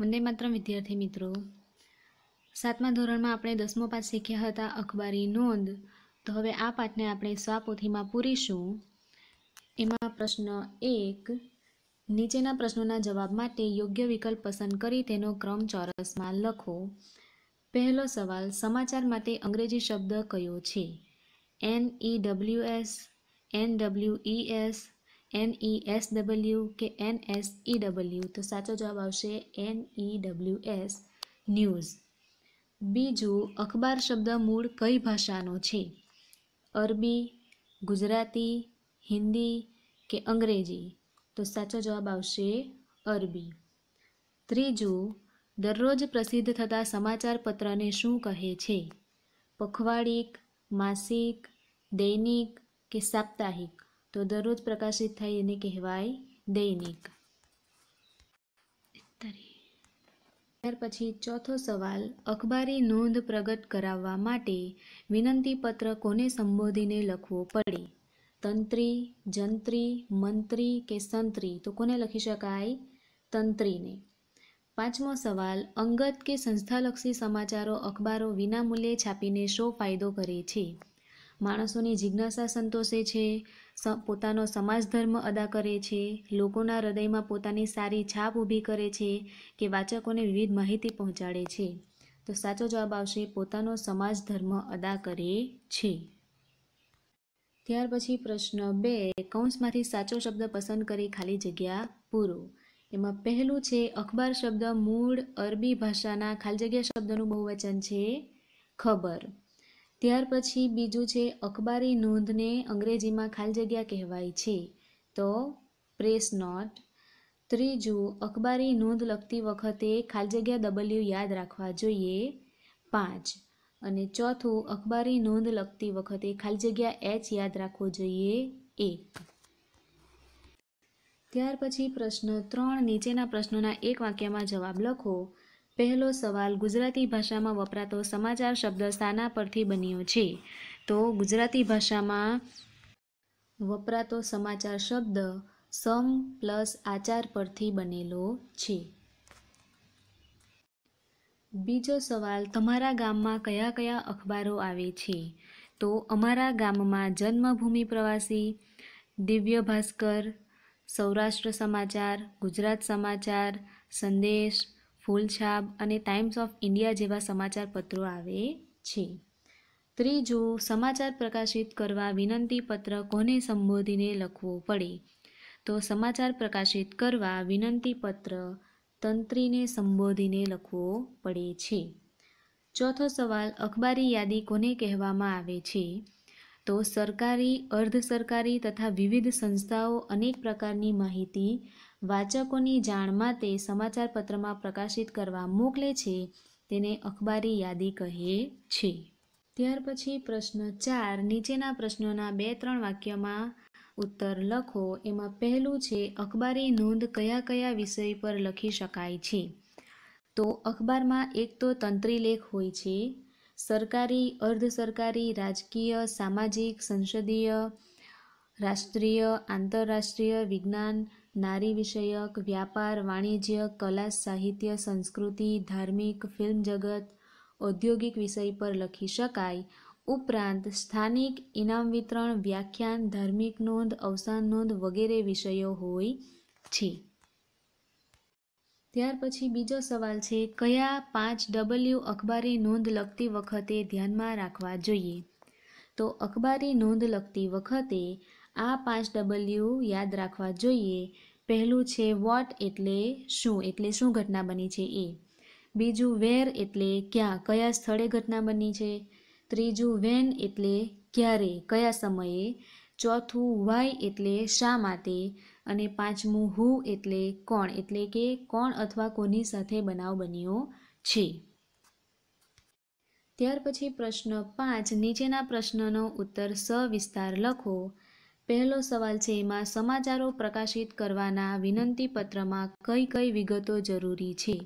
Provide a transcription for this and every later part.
વંદે માત્ર વિદ્યાર્થી મિત્રો સાતમા ધોરણમાં આપણે દસમો પાઠ શીખ્યા હતા અખબારી નોંધ તો હવે આ પાઠને આપણે સ્વાપોથીમાં પૂરીશું એમાં પ્રશ્ન એક નીચેના પ્રશ્નોના જવાબ માટે યોગ્ય વિકલ્પ પસંદ કરી તેનો ક્રમ ચોરસમાં લખો પહેલો સવાલ સમાચાર માટે અંગ્રેજી શબ્દ કયો છે N E W S N W E S N E S W કે એન એસ ઈ ડબલ્યુ તો સાચો જવાબ આવશે N E W S news બીજું અખબાર શબ્દ મૂળ કઈ ભાષાનો છે અરબી ગુજરાતી હિન્દી કે અંગ્રેજી તો સાચો જવાબ આવશે અરબી ત્રીજું દરરોજ પ્રસિદ્ધ થતા સમાચાર પત્રને શું કહે છે પખવાડિક માસિક દૈનિક કે સાપ્તાહિક તો દરરોજ પ્રકાશિત થાય એને કહેવાય દૈનિક ત્યાર પછી ચોથો સવાલ અખબારી નોંધ પ્રગટ કરાવવા માટે વિનંતી પત્ર કોને સંબોધીને લખવો પડે તંત્રી જંત્રી મંત્રી કે સંત્રી તો કોને લખી શકાય તંત્રીને પાંચમો સવાલ અંગત કે સંસ્થાલક્ષી સમાચારો અખબારો વિનામૂલ્યે છાપીને શો ફાયદો કરે છે માણસોની જિજ્ઞાસા સંતોષે છે પોતાનો સમાજ ધર્મ અદા કરે છે લોકોના હૃદયમાં પોતાની સારી છાપ ઊભી કરે છે કે વાચકોને વિવિધ માહિતી પહોંચાડે છે તો સાચો જવાબ આવશે પોતાનો સમાજ ધર્મ અદા કરે છે ત્યાર પછી પ્રશ્ન બે કૌંસમાંથી સાચો શબ્દ પસંદ કરી ખાલી જગ્યા પૂરો એમાં પહેલું છે અખબાર શબ્દ મૂળ અરબી ભાષાના ખાલી જગ્યા શબ્દનું બહુવચન છે ખબર ત્યાર પછી બીજું છે અખબારી નોંધને અંગ્રેજીમાં ખાલી જગ્યા કહેવાય છે તો પ્રેસ નોટ ત્રીજું અખબારી નોંધ લખતી વખતે ખાલી જગ્યા ડબલ્યુ યાદ રાખવા જોઈએ પાંચ અને ચોથું અખબારી નોંધ લખતી વખતે ખાલી જગ્યા એચ યાદ રાખવો જોઈએ એક ત્યાર પછી પ્રશ્ન ત્રણ નીચેના પ્રશ્નોના એક વાક્યમાં જવાબ લખો પહેલો સવાલ ગુજરાતી ભાષામાં વપરાતો સમાચાર શબ્દ શાના પરથી બન્યો છે તો ગુજરાતી ભાષામાં વપરાતો સમાચાર શબ્દ સમ પ્લસ આચાર પરથી બનેલો છે બીજો સવાલ તમારા ગામમાં કયા કયા અખબારો આવે છે તો અમારા ગામમાં જન્મભૂમિ પ્રવાસી દિવ્ય ભાસ્કર સૌરાષ્ટ્ર સમાચાર ગુજરાત સમાચાર સંદેશ ફૂલછાપ અને ટાઈમ્સ ઓફ ઇન્ડિયા જેવા સમાચાર પત્રો આવે છે ત્રીજું સમાચાર પ્રકાશિત કરવા વિનંતી પત્ર કોને સંબોધીને લખવો પડે તો સમાચાર પ્રકાશિત કરવા વિનંતી પત્ર તંત્રીને સંબોધીને લખવો પડે છે ચોથો સવાલ અખબારી યાદી કોને કહેવામાં આવે છે તો સરકારી અર્ધ સરકારી તથા વિવિધ સંસ્થાઓ અનેક પ્રકારની માહિતી વાચકોની જાણમાં તે સમાચારપત્રમાં પ્રકાશિત કરવા મોકલે છે તેને અખબારી યાદી કહે છે ત્યાર પછી પ્રશ્ન ચાર નીચેના પ્રશ્નોના બે ત્રણ વાક્યમાં ઉત્તર લખો એમાં પહેલું છે અખબારી નોંધ કયા કયા વિષય પર લખી શકાય છે તો અખબારમાં એક તો તંત્રીલેખ હોય છે સરકારી અર્ધ સરકારી રાજકીય સામાજિક સંસદીય રાષ્ટ્રીય આંતરરાષ્ટ્રીય વિજ્ઞાન નારી વિષયક વ્યાપાર વાણિજ્ય કલા સાહિત્ય સંસ્કૃતિ ધાર્મિક ફિલ્મ જગત ઔદ્યોગિક વિષય પર લખી શકાય ઉપરાંત સ્થાનિક ઇનામ વિતરણ વ્યાખ્યાન ધાર્મિક નોંધ અવસાન નોંધ વગેરે વિષયો હોય છે ત્યાર પછી બીજો સવાલ છે કયા પાંચ ડબલ્યુ અખબારી નોંધ લખતી વખતે ધ્યાનમાં રાખવા જોઈએ તો અખબારી નોંધ લખતી વખતે આ પાંચ ડબલ્યુ યાદ રાખવા જોઈએ પહેલું છે વોટ એટલે શું એટલે શું ઘટના બની છે એ બીજું વેર એટલે ક્યાં કયા સ્થળે ઘટના બની છે ત્રીજું વેન એટલે ક્યારે કયા સમયે ચોથું વાય એટલે શા માટે અને પાંચમું હુ એટલે કોણ એટલે કે કોણ અથવા કોની સાથે બનાવ બન્યો છે ત્યાર પછી પ્રશ્ન પાંચ નીચેના પ્રશ્નનો ઉત્તર સવિસ્તાર લખો પહેલો સવાલ છે એમાં સમાચારો પ્રકાશિત કરવાના વિનંતી પત્રમાં કઈ કઈ વિગતો જરૂરી છે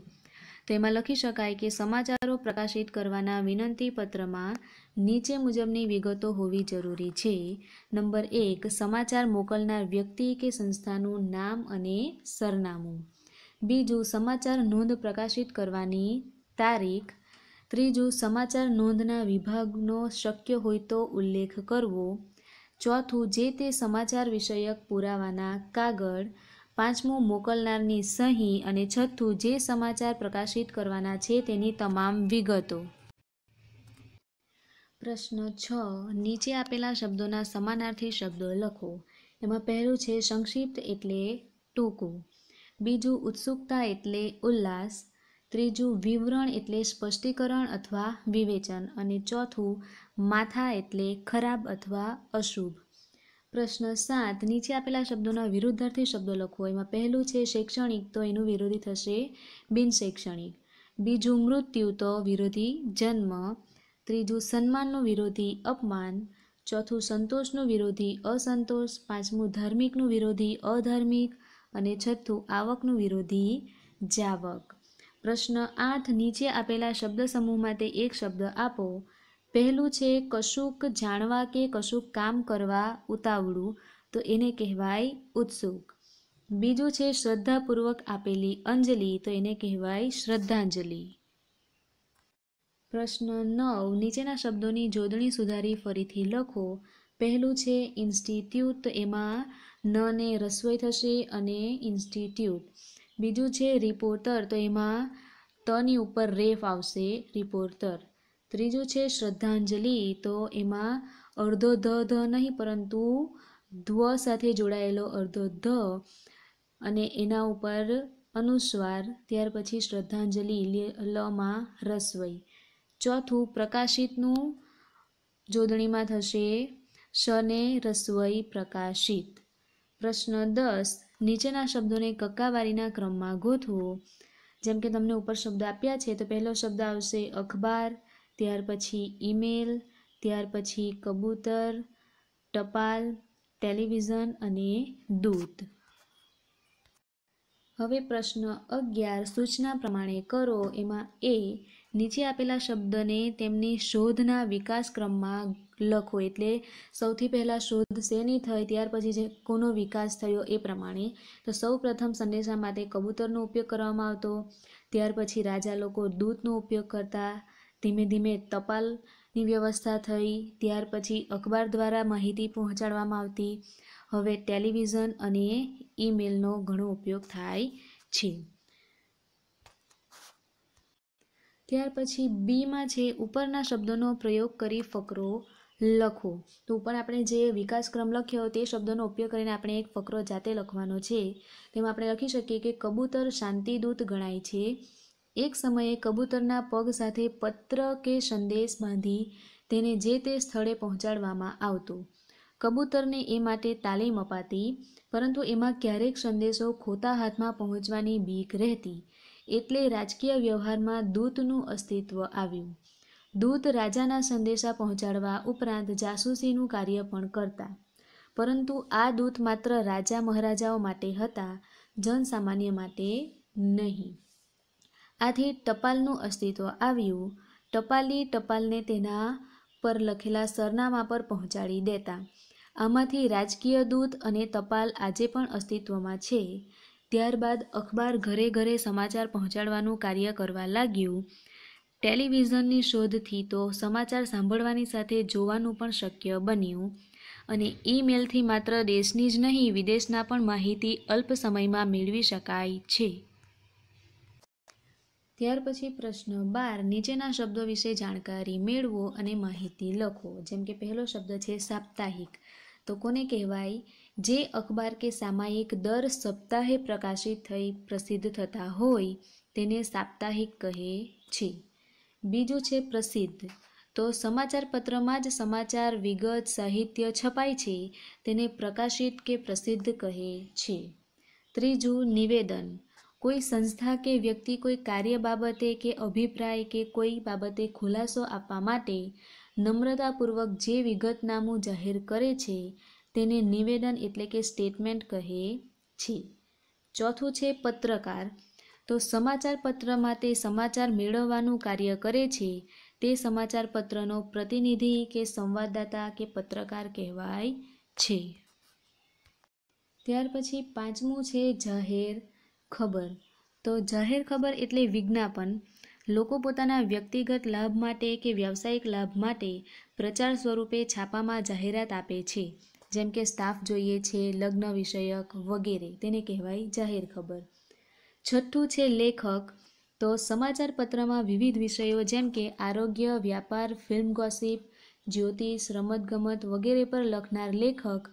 તો એમાં લખી શકાય કે સમાચારો પ્રકાશિત કરવાના વિનંતી પત્રમાં નીચે મુજબની વિગતો હોવી જરૂરી છે નંબર એક સમાચાર મોકલનાર વ્યક્તિ કે સંસ્થાનું નામ અને સરનામું બીજું સમાચાર નોંધ પ્રકાશિત કરવાની તારીખ ત્રીજું સમાચાર નોંધના વિભાગનો શક્ય હોય તો ઉલ્લેખ કરવો ચોથું જે તે સમાચાર વિષયક પુરાવાના કાગળ પાંચમું મોકલનારની સહી અને છઠ્ઠું જે સમાચાર પ્રકાશિત કરવાના છે તેની તમામ વિગતો પ્રશ્ન છ નીચે આપેલા શબ્દોના સમાનાર્થી શબ્દો લખો એમાં પહેલું છે સંક્ષિપ્ત એટલે ટૂંકું બીજું ઉત્સુકતા એટલે ઉલ્લાસ ત્રીજું વિવરણ એટલે સ્પષ્ટીકરણ અથવા વિવેચન અને ચોથું માથા એટલે ખરાબ અથવા અશુભ પ્રશ્ન સાત નીચે આપેલા શબ્દોના વિરુદ્ધાર્થી શબ્દો લખો એમાં પહેલું છે શૈક્ષણિક તો એનું વિરોધી થશે બિનશૈક્ષણિક બીજું મૃત્યુ તો વિરોધી જન્મ ત્રીજું સન્માનનું વિરોધી અપમાન ચોથું સંતોષનું વિરોધી અસંતોષ પાંચમું ધાર્મિકનું વિરોધી અધાર્મિક અને છઠ્ઠું આવકનું વિરોધી જાવક પ્રશ્ન આઠ નીચે આપેલા શબ્દ માટે એક શબ્દ આપો પહેલું છે કશુંક જાણવા કે કશુંક કામ કરવા ઉતાવળું તો એને કહેવાય ઉત્સુક બીજું છે શ્રદ્ધાપૂર્વક આપેલી અંજલિ તો એને કહેવાય શ્રદ્ધાંજલિ પ્રશ્ન નવ નીચેના શબ્દોની જોડણી સુધારી ફરીથી લખો પહેલું છે ઇન્સ્ટિટ્યૂટ તો એમાં નને રસોઈ થશે અને ઇન્સ્ટિટ્યૂટ બીજું છે રિપોર્ટર તો એમાં તની ઉપર રેફ આવશે રિપોર્ટર ત્રીજું છે શ્રદ્ધાંજલિ તો એમાં અડધો ધ ધ નહીં પરંતુ ધ્વ સાથે જોડાયેલો અર્ધો ધ અને એના ઉપર અનુસ્વાર ત્યાર પછી શ્રદ્ધાંજલિ લમાં રસવઈ ચોથું પ્રકાશિતનું જોડણીમાં થશે શને રસવઈ પ્રકાશિત પ્રશ્ન દસ નીચેના શબ્દોને કક્કાવારીના ક્રમમાં ગોથવો જેમ કે તમને ઉપર શબ્દ આપ્યા છે તો પહેલો શબ્દ આવશે અખબાર ત્યાર પછી ઈમેલ ત્યાર પછી કબૂતર ટપાલ ટેલિવિઝન અને દૂત હવે પ્રશ્ન અગિયાર સૂચના પ્રમાણે કરો એમાં એ નીચે આપેલા શબ્દને તેમની શોધના વિકાસ ક્રમમાં લખો એટલે સૌથી પહેલાં શોધ શેની થઈ ત્યાર પછી જે કોનો વિકાસ થયો એ પ્રમાણે તો સૌ પ્રથમ સંદેશા માટે કબૂતરનો ઉપયોગ કરવામાં આવતો ત્યાર પછી રાજા લોકો દૂધનો ઉપયોગ કરતા ધીમે ધીમે ટપાલની વ્યવસ્થા થઈ ત્યાર પછી અખબાર દ્વારા માહિતી પહોંચાડવામાં આવતી હવે ટેલિવિઝન અને ઈમેલનો ઘણો ઉપયોગ થાય છે ત્યાર પછી બીમાં છે ઉપરના શબ્દોનો પ્રયોગ કરી ફકરો લખો તો પણ આપણે જે વિકાસક્રમ લખ્યો તે શબ્દનો ઉપયોગ કરીને આપણે એક ફકરો જાતે લખવાનો છે તેમાં આપણે લખી શકીએ કે કબૂતર શાંતિદૂત ગણાય છે એક સમયે કબૂતરના પગ સાથે પત્ર કે સંદેશ બાંધી તેને જે તે સ્થળે પહોંચાડવામાં આવતો કબૂતરને એ માટે તાલીમ અપાતી પરંતુ એમાં ક્યારેક સંદેશો ખોટા હાથમાં પહોંચવાની બીક રહેતી એટલે રાજકીય વ્યવહારમાં દૂતનું અસ્તિત્વ આવ્યું દૂત રાજાના સંદેશા પહોંચાડવા ઉપરાંત જાસૂસીનું કાર્ય પણ કરતા પરંતુ આ દૂત માત્ર રાજા મહારાજાઓ માટે હતા જનસામાન્ય માટે નહીં આથી ટપાલનું અસ્તિત્વ આવ્યું ટપાલી ટપાલને તેના પર લખેલા સરનામા પર પહોંચાડી દેતા આમાંથી રાજકીય દૂત અને ટપાલ આજે પણ અસ્તિત્વમાં છે ત્યારબાદ અખબાર ઘરે ઘરે સમાચાર પહોંચાડવાનું કાર્ય કરવા લાગ્યું ટેલિવિઝનની શોધથી તો સમાચાર સાંભળવાની સાથે જોવાનું પણ શક્ય બન્યું અને ઈમેલથી માત્ર દેશની જ નહીં વિદેશના પણ માહિતી અલ્પ સમયમાં મેળવી શકાય છે ત્યાર પછી પ્રશ્ન બાર નીચેના શબ્દો વિશે જાણકારી મેળવો અને માહિતી લખો જેમ કે પહેલો શબ્દ છે સાપ્તાહિક તો કોને કહેવાય જે અખબાર કે સામાયિક દર સપ્તાહે પ્રકાશિત થઈ પ્રસિદ્ધ થતા હોય તેને સાપ્તાહિક કહે છે બીજું છે પ્રસિદ્ધ તો સમાચારપત્રમાં જ સમાચાર વિગત સાહિત્ય છપાય છે તેને પ્રકાશિત કે પ્રસિદ્ધ કહે છે ત્રીજું નિવેદન કોઈ સંસ્થા કે વ્યક્તિ કોઈ કાર્ય બાબતે કે અભિપ્રાય કે કોઈ બાબતે ખુલાસો આપવા માટે નમ્રતાપૂર્વક જે વિગતનામું જાહેર કરે છે તેને નિવેદન એટલે કે સ્ટેટમેન્ટ કહે છે ચોથું છે પત્રકાર તો સમાચાર પત્રમાં તે સમાચાર મેળવવાનું કાર્ય કરે છે તે સમાચાર પત્રનો પ્રતિનિધિ કે સંવાદદાતા કે પત્રકાર કહેવાય છે ત્યાર પછી પાંચમું છે જાહેર ખબર તો જાહેર ખબર એટલે વિજ્ઞાપન લોકો પોતાના વ્યક્તિગત લાભ માટે કે વ્યાવસાયિક લાભ માટે પ્રચાર સ્વરૂપે છાપામાં જાહેરાત આપે છે જેમ કે સ્ટાફ જોઈએ છે લગ્ન વિષયક વગેરે તેને કહેવાય જાહેર ખબર છઠ્ઠું છે લેખક તો સમાચાર પત્રમાં વિવિધ વિષયો જેમ કે આરોગ્ય વ્યાપાર ફિલ્મ ગોસિપ જ્યોતિષ રમતગમત વગેરે પર લખનાર લેખક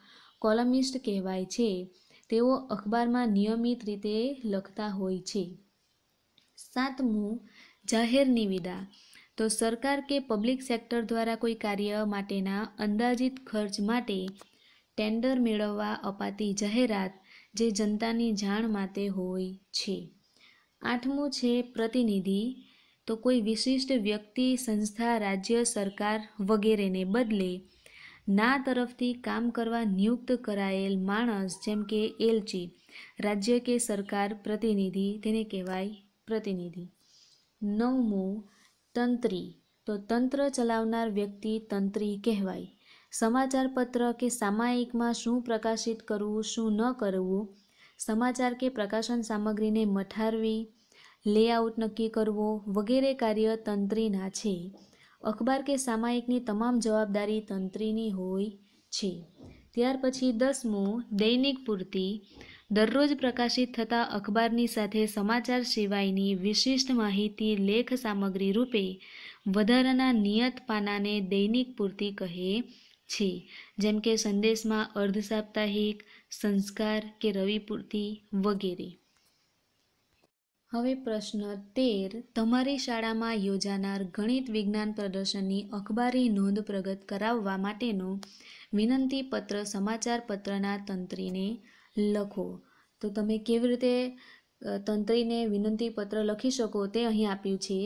કોલમિસ્ટ કહેવાય છે તેઓ અખબારમાં નિયમિત રીતે લખતા હોય છે સાતમું જાહેર નિવિદા તો સરકાર કે પબ્લિક સેક્ટર દ્વારા કોઈ કાર્ય માટેના અંદાજિત ખર્ચ માટે ટેન્ડર મેળવવા અપાતી જાહેરાત જે જનતાની જાણ માટે હોય છે આઠમું છે પ્રતિનિધિ તો કોઈ વિશિષ્ટ વ્યક્તિ સંસ્થા રાજ્ય સરકાર વગેરેને બદલે ના તરફથી કામ કરવા નિયુક્ત કરાયેલ માણસ જેમ કે એલચી રાજ્ય કે સરકાર પ્રતિનિધિ તેને કહેવાય પ્રતિનિધિ નવમું તંત્રી તો તંત્ર ચલાવનાર વ્યક્તિ તંત્રી કહેવાય સમાચારપત્ર કે સામાયિકમાં શું પ્રકાશિત કરવું શું ન કરવું સમાચાર કે પ્રકાશન સામગ્રીને મઠારવી લેઆઉટ નક્કી કરવો વગેરે કાર્ય તંત્રીના છે અખબાર કે સામાયિકની તમામ જવાબદારી તંત્રીની હોય છે ત્યાર પછી દસમું દૈનિક પૂર્તિ દરરોજ પ્રકાશિત થતા અખબારની સાથે સમાચાર સિવાયની વિશિષ્ટ માહિતી લેખ સામગ્રી રૂપે વધારાના નિયત પાનાને દૈનિક પૂર્તિ કહે છે જેમ કે સંદેશમાં અર્ધ સાપ્તાહિક સંસ્કાર કે રવિપૂર્તિ વગેરે હવે પ્રશ્ન તેર તમારી શાળામાં યોજાનાર ગણિત વિજ્ઞાન પ્રદર્શનની અખબારી નોંધ પ્રગત કરાવવા માટેનો વિનંતી પત્ર સમાચાર પત્રના તંત્રીને લખો તો તમે કેવી રીતે તંત્રીને વિનંતી પત્ર લખી શકો તે અહીં આપ્યું છે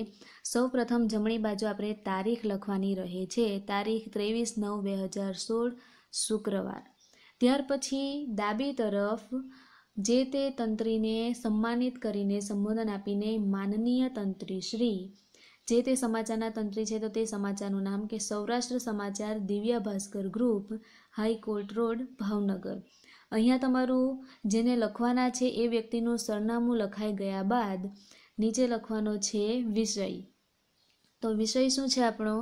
સૌપ્રથમ જમણી બાજુ આપણે તારીખ લખવાની રહે છે તારીખ ત્રેવીસ નવ બે હજાર સોળ શુક્રવાર ત્યાર પછી ડાબી તરફ જે તે તંત્રીને સન્માનિત કરીને સંબોધન આપીને માનનીય તંત્રી શ્રી જે તે સમાચારના તંત્રી છે તો તે સમાચારનું નામ કે Saurashtra Samachar Divya Bhaskar group high court road Bhavnagar અહીંયા તમારું જેને લખવાના છે એ વ્યક્તિનું સરનામું લખાઈ ગયા બાદ નીચે લખવાનો છે વિષય તો વિષય શું છે આપણો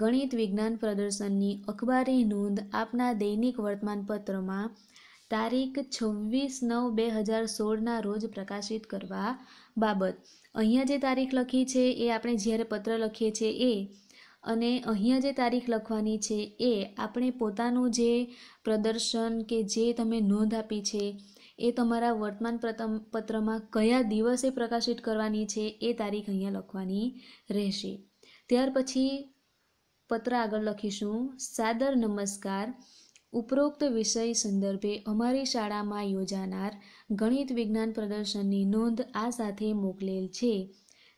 ગણિત વિજ્ઞાન પ્રદર્શનની અખબારી નોંધ આપના દૈનિક વર્તમાનપત્રમાં તારીખ છવ્વીસ નવ બે હજાર સોળના રોજ પ્રકાશિત કરવા બાબત અહીંયા જે તારીખ લખી છે એ આપણે જ્યારે પત્ર લખીએ છીએ એ અને અહીંયા જે તારીખ લખવાની છે એ આપણે પોતાનું જે પ્રદર્શન કે જે તમે નોંધ આપી છે એ તમારા વર્તમાન પત્રમાં કયા દિવસે પ્રકાશિત કરવાની છે એ તારીખ અહીંયા લખવાની રહેશે ત્યાર પછી પત્ર આગળ લખીશું સાદર નમસ્કાર ઉપરોક્ત વિષય સંદર્ભે અમારી શાળામાં યોજાનાર ગણિત વિજ્ઞાન પ્રદર્શનની નોંધ આ સાથે મોકલેલ છે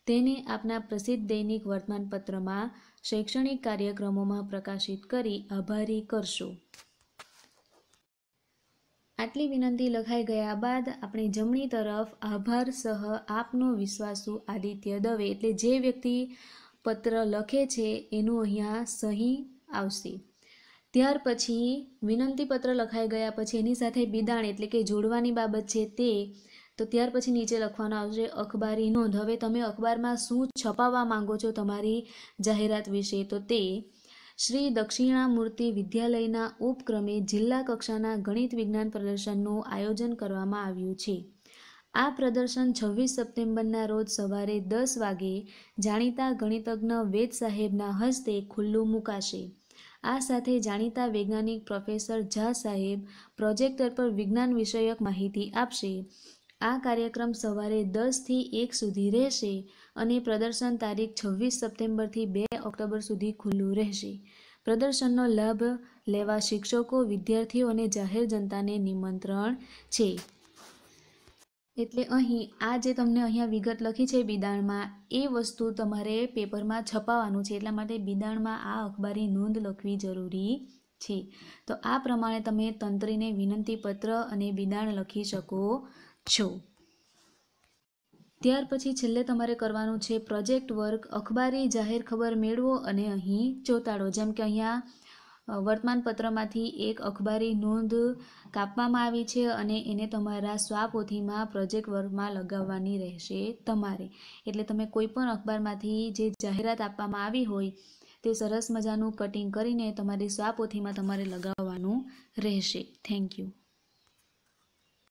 તેને આપના પ્રસિદ્ધ દૈનિક વર્તમાનપત્રમાં શૈક્ષણિક કાર્યક્રમોમાં પ્રકાશિત કરી આભારી કરશો આટલી વિનંતી લખાઈ ગયા બાદ આપણે જમણી તરફ આભાર સહ આપનો વિશ્વાસુ આદિત્ય દવે એટલે જે વ્યક્તિ પત્ર લખે છે એનું અહીંયા સહી આવશે ત્યાર પછી વિનંતી પત્ર લખાઈ ગયા પછી એની સાથે બિદાણ એટલે કે જોડવાની બાબત છે તે તો ત્યાર પછી નીચે લખવાનું આવશે અખબારી નોંધ હવે તમે અખબારમાં શું છપાવવા માંગો છો તમારી જાહેરાત વિશે તો તે શ્રી દક્ષિણામૂર્તિ વિદ્યાલયના ઉપક્રમે જિલ્લા કક્ષાના ગણિત વિજ્ઞાન પ્રદર્શનનું આયોજન કરવામાં આવ્યું છે આ પ્રદર્શન છવ્વીસ સપ્ટેમ્બરના રોજ સવારે દસ વાગે જાણીતા ગણિતજ્ઞ વેદ સાહેબના હસ્તે ખુલ્લું મુકાશે આ સાથે જાણીતા વૈજ્ઞાનિક પ્રોફેસર ઝા સાહેબ પ્રોજેક્ટર પર વિજ્ઞાન વિષયક માહિતી આપશે આ કાર્યક્રમ સવારે દસથી એક સુધી રહેશે અને પ્રદર્શન તારીખ છવ્વીસ સપ્ટેમ્બરથી બે ઓક્ટોબર સુધી ખુલ્લું રહેશે પ્રદર્શનનો લાભ લેવા શિક્ષકો વિદ્યાર્થીઓ અને જાહેર જનતાને નિમંત્રણ છે એટલે અહીં આ જે તમને અહીંયા વિગત લખી છે બિદાણમાં એ વસ્તુ તમારે પેપરમાં છપાવવાનું છે એટલા માટે બિદાણમાં આ અખબારી નોંધ લખવી જરૂરી છે તો આ પ્રમાણે તમે તંત્રીને વિનંતી પત્ર અને બિદાણ લખી શકો છો ત્યાર પછી છેલ્લે તમારે કરવાનું છે પ્રોજેક્ટ વર્ક અખબારી જાહેર ખબર મેળવો અને અહીં ચોતાડો જેમ કે અહીંયા વર્તમાનપત્રમાંથી એક અખબારી નોંધ કાપવામાં આવી છે અને એને તમારા સ્વાપોથીમાં પ્રોજેક્ટ વર્કમાં લગાવવાની રહેશે તમારે એટલે તમે કોઈપણ અખબારમાંથી જે જાહેરાત આપવામાં આવી હોય તે સરસ મજાનું કટિંગ કરીને તમારી સ્વાપોથીમાં તમારે લગાવવાનું રહેશે થેન્ક યુ